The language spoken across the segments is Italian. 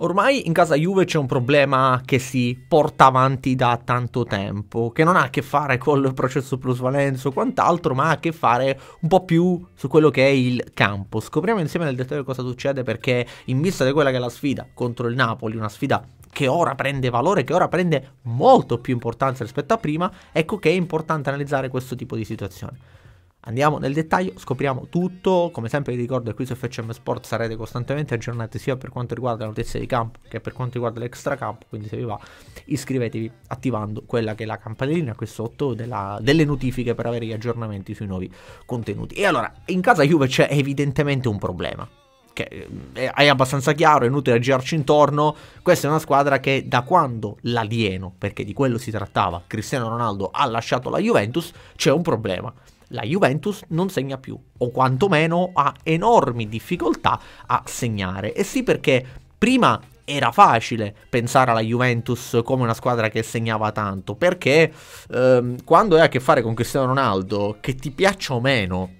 Ormai in casa Juve c'è un problema che si porta avanti da tanto tempo, che non ha a che fare col processo plusvalenza o quant'altro, ma ha a che fare un po' più su quello che è il campo. Scopriamo insieme nel dettaglio cosa succede perché in vista di quella che è la sfida contro il Napoli, una sfida che ora prende valore, che ora prende molto più importanza rispetto a prima, ecco che è importante analizzare questo tipo di situazione. Andiamo nel dettaglio, scopriamo tutto, come sempre vi ricordo qui su FCM Sport sarete costantemente aggiornati sia per quanto riguarda le notizie di campo che per quanto riguarda l'extracampo, quindi se vi va iscrivetevi attivando quella che è la campanellina qui sotto della, delle notifiche per avere gli aggiornamenti sui nuovi contenuti. E allora, in casa Juve c'è evidentemente un problema, che eh, è abbastanza chiaro, è inutile girarci intorno, questa è una squadra che da quando l'alieno, perché di quello si trattava, Cristiano Ronaldo ha lasciato la Juventus, c'è un problema la Juventus non segna più, o quantomeno ha enormi difficoltà a segnare. E sì perché prima era facile pensare alla Juventus come una squadra che segnava tanto, perché ehm, quando hai a che fare con Cristiano Ronaldo, che ti piaccia o meno,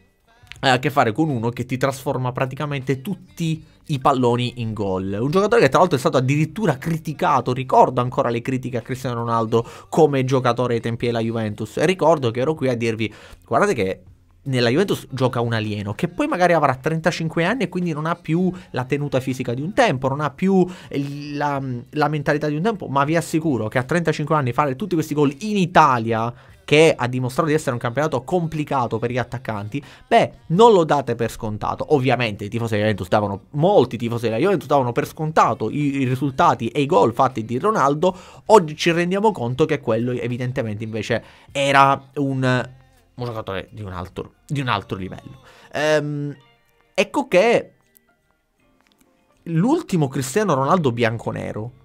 hai a che fare con uno che ti trasforma praticamente tutti i palloni in gol. Un giocatore che tra l'altro è stato addirittura criticato, ricordo ancora le critiche a Cristiano Ronaldo come giocatore ai tempi della Juventus e ricordo che ero qui a dirvi guardate che nella Juventus gioca un alieno che poi magari avrà 35 anni e quindi non ha più la tenuta fisica di un tempo, non ha più la, la mentalità di un tempo, ma vi assicuro che a 35 anni fare tutti questi gol in Italia che ha dimostrato di essere un campionato complicato per gli attaccanti, beh, non lo date per scontato. Ovviamente i tifosi della Juventus davano, molti tifosi della Juventus davano per scontato i, i risultati e i gol fatti di Ronaldo, oggi ci rendiamo conto che quello evidentemente invece era un, un giocatore di un altro, di un altro livello. Ehm, ecco che l'ultimo Cristiano Ronaldo bianconero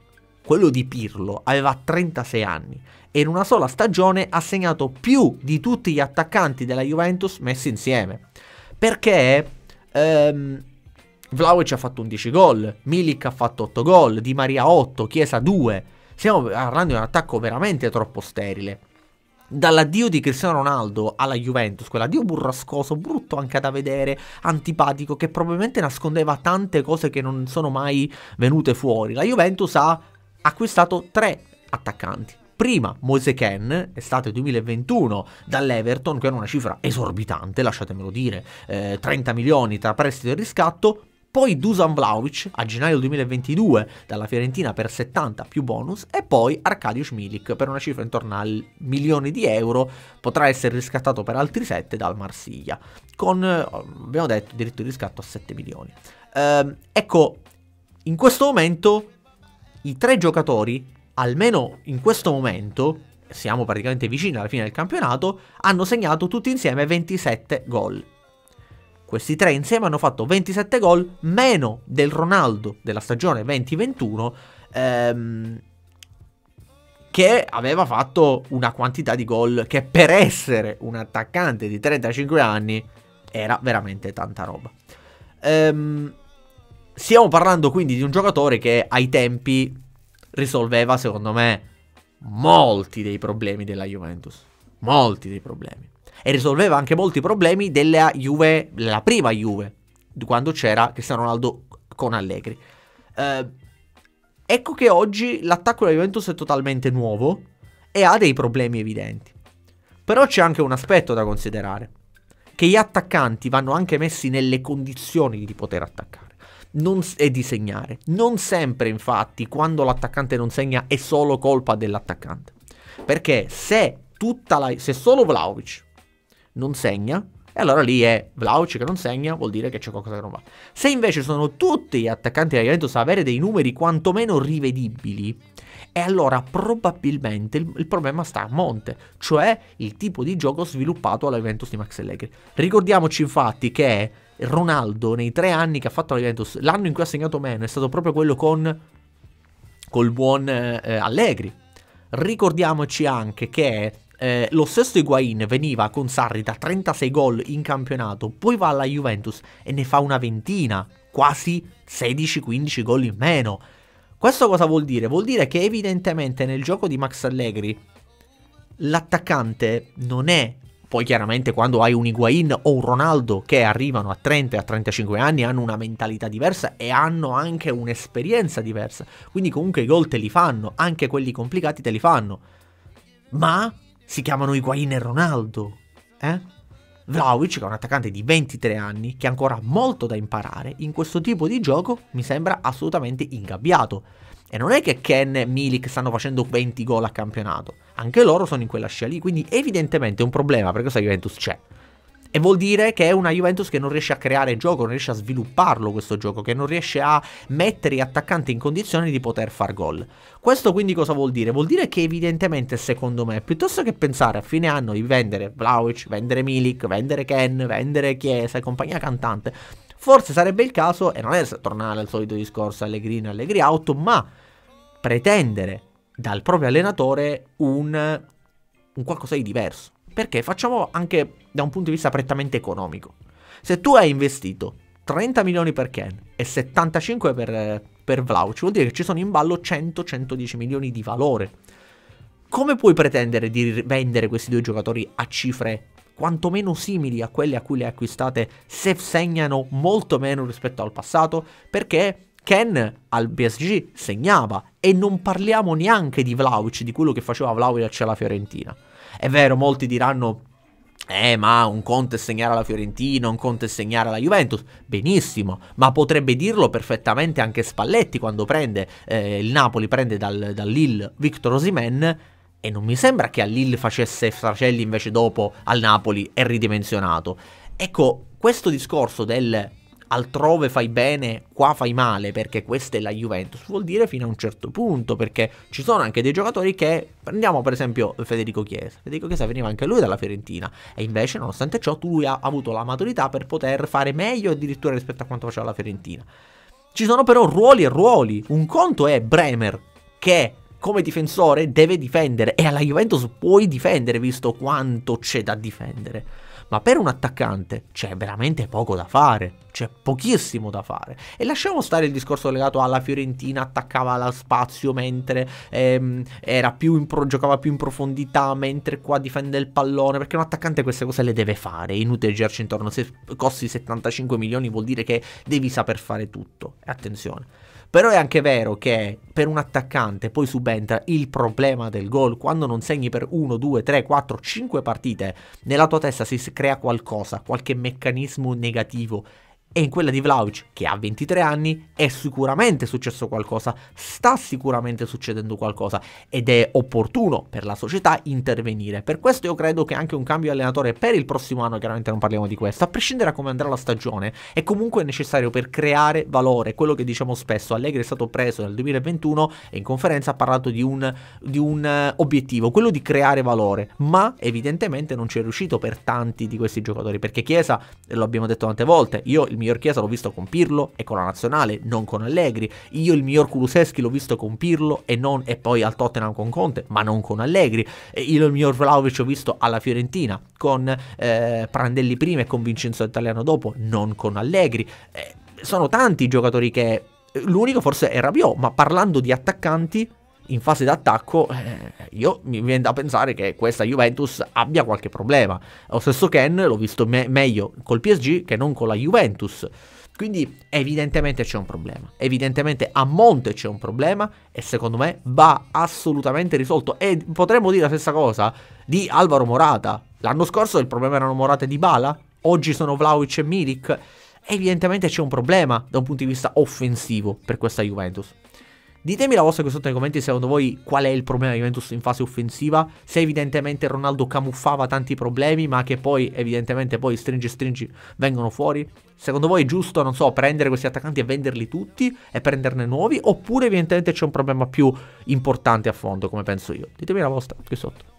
quello di Pirlo, aveva 36 anni e in una sola stagione ha segnato più di tutti gli attaccanti della Juventus messi insieme. Perché ehm, Vlaovic ha fatto 11 gol, Milik ha fatto 8 gol, Di Maria 8, Chiesa 2. Stiamo parlando di un attacco veramente troppo sterile. Dall'addio di Cristiano Ronaldo alla Juventus, quell'addio burrascoso, brutto anche da vedere, antipatico, che probabilmente nascondeva tante cose che non sono mai venute fuori. La Juventus ha acquistato tre attaccanti. Prima Moseken, estate 2021, dall'Everton, che era una cifra esorbitante, lasciatemelo dire, eh, 30 milioni tra prestito e riscatto, poi Dusan Vlaovic a gennaio 2022 dalla Fiorentina per 70 più bonus e poi Arkadiusz Milik per una cifra intorno al milione di euro potrà essere riscattato per altri 7 dal Marsiglia con eh, abbiamo detto diritto di riscatto a 7 milioni ehm, ecco in questo momento i tre giocatori, almeno in questo momento, siamo praticamente vicini alla fine del campionato, hanno segnato tutti insieme 27 gol. Questi tre insieme hanno fatto 27 gol, meno del Ronaldo della stagione 2021, ehm, che aveva fatto una quantità di gol che per essere un attaccante di 35 anni era veramente tanta roba. Ehm, Stiamo parlando quindi di un giocatore che ai tempi risolveva, secondo me, molti dei problemi della Juventus. Molti dei problemi. E risolveva anche molti problemi della Juve, la prima Juve, quando c'era Cristiano Ronaldo con Allegri. Eh, ecco che oggi l'attacco della Juventus è totalmente nuovo e ha dei problemi evidenti. Però c'è anche un aspetto da considerare, che gli attaccanti vanno anche messi nelle condizioni di poter attaccare non, e di segnare. Non sempre, infatti, quando l'attaccante non segna è solo colpa dell'attaccante. Perché se, la, se solo Vlaovic non segna, e allora lì è Vlaovic che non segna, vuol dire che c'è qualcosa che non va. Se invece sono tutti gli attaccanti della Juventus a avere dei numeri quantomeno rivedibili, e allora probabilmente il, il, problema sta a monte, cioè il tipo di gioco sviluppato alla Juventus di Max Allegri. Ricordiamoci infatti che Ronaldo nei tre anni che ha fatto la Juventus, l'anno in cui ha segnato meno è stato proprio quello con col buon eh, Allegri. Ricordiamoci anche che eh, lo stesso Higuain veniva con Sarri da 36 gol in campionato, poi va alla Juventus e ne fa una ventina, quasi 16-15 gol in meno. Questo cosa vuol dire? Vuol dire che evidentemente nel gioco di Max Allegri l'attaccante non è poi chiaramente quando hai un Higuain o un Ronaldo che arrivano a 30 e a 35 anni hanno una mentalità diversa e hanno anche un'esperienza diversa. Quindi comunque i gol te li fanno, anche quelli complicati te li fanno. Ma si chiamano Higuain e Ronaldo, eh? Vlaovic, che è un attaccante di 23 anni, che ha ancora molto da imparare, in questo tipo di gioco mi sembra assolutamente ingabbiato. E non è che Ken e Milik stanno facendo 20 gol a campionato. Anche loro sono in quella scia lì. Quindi evidentemente è un problema per questa Juventus c'è. E vuol dire che è una Juventus che non riesce a creare gioco, non riesce a svilupparlo questo gioco, che non riesce a mettere gli attaccanti in condizione di poter far gol. Questo quindi cosa vuol dire? Vuol dire che evidentemente, secondo me, piuttosto che pensare a fine anno di vendere Vlaovic, vendere Milik, vendere Ken, vendere Chiesa e compagnia cantante, forse sarebbe il caso, e non è tornare al solito discorso Allegri in Allegri out, ma pretendere dal proprio allenatore un, un qualcosa di diverso. Perché facciamo anche da un punto di vista prettamente economico. Se tu hai investito 30 milioni per Ken e 75 per, per Vlauc, vuol dire che ci sono in ballo 100-110 milioni di valore. Come puoi pretendere di vendere questi due giocatori a cifre quantomeno simili a quelle a cui le acquistate se segnano molto meno rispetto al passato, perché Ken al PSG segnava e non parliamo neanche di Vlaovic, di quello che faceva Vlaovic alla Fiorentina. È vero, molti diranno eh, ma un conto è segnare alla Fiorentina, un conto è segnare alla Juventus. Benissimo, ma potrebbe dirlo perfettamente anche Spalletti quando prende eh, il Napoli, prende dal, dall'Ill Victor Osimen e non mi sembra che a Lille facesse Fracelli invece dopo al Napoli è ridimensionato. Ecco, questo discorso del altrove fai bene, qua fai male perché questa è la Juventus, vuol dire fino a un certo punto, perché ci sono anche dei giocatori che, prendiamo per esempio Federico Chiesa, Federico Chiesa veniva anche lui dalla Fiorentina e invece nonostante ciò lui ha avuto la maturità per poter fare meglio addirittura rispetto a quanto faceva la Fiorentina. Ci sono però ruoli e ruoli, un conto è Bremer che come difensore deve difendere e alla Juventus puoi difendere visto quanto c'è da difendere. Ma per un attaccante c'è veramente poco da fare, c'è pochissimo da fare. E lasciamo stare il discorso legato alla Fiorentina, attaccava la spazio mentre ehm, più pro, giocava più in profondità, mentre qua difende il pallone, perché un attaccante queste cose le deve fare, è inutile girarci intorno, se costi 75 milioni vuol dire che devi saper fare tutto. E attenzione. Però è anche vero che per un attaccante poi subentra il problema del gol. Quando non segni per 1, 2, 3, 4, 5 partite, nella tua testa si crea qualcosa, qualche meccanismo negativo e in quella di Vlaovic, che ha 23 anni, è sicuramente successo qualcosa, sta sicuramente succedendo qualcosa ed è opportuno per la società intervenire. Per questo io credo che anche un cambio di allenatore per il prossimo anno, chiaramente non parliamo di questo, a prescindere da come andrà la stagione, è comunque necessario per creare valore. Quello che diciamo spesso, Allegri è stato preso nel 2021 e in conferenza ha parlato di un, di un eh, obiettivo, quello di creare valore, ma evidentemente non ci è riuscito per tanti di questi giocatori, perché Chiesa, lo abbiamo detto tante volte, io il miglior Chiesa l'ho visto con Pirlo e con la Nazionale, non con Allegri. Io il miglior Kuluseschi l'ho visto con Pirlo e, non, e poi al Tottenham con Conte, ma non con Allegri. E io il miglior Vlaovic l'ho visto alla Fiorentina, con eh, Prandelli prima e con Vincenzo Italiano dopo, non con Allegri. Eh, sono tanti i giocatori che... Eh, l'unico forse è Rabiot, ma parlando di attaccanti in fase d'attacco, eh, io mi viene da pensare che questa Juventus abbia qualche problema. Lo stesso Ken l'ho visto me meglio col PSG che non con la Juventus. Quindi evidentemente c'è un problema, evidentemente a monte c'è un problema e secondo me va assolutamente risolto. E potremmo dire la stessa cosa di Alvaro Morata. L'anno scorso il problema erano Morata e Dybala, oggi sono Vlaovic e Milik. Evidentemente c'è un problema da un punto di vista offensivo per questa Juventus. Ditemi la vostra qui sotto nei commenti secondo voi qual è il problema di Juventus in fase offensiva, se evidentemente Ronaldo camuffava tanti problemi ma che poi evidentemente poi stringi stringi vengono fuori. Secondo voi è giusto, non so, prendere questi attaccanti e venderli tutti e prenderne nuovi oppure evidentemente c'è un problema più importante a fondo come penso io. Ditemi la vostra qui sotto.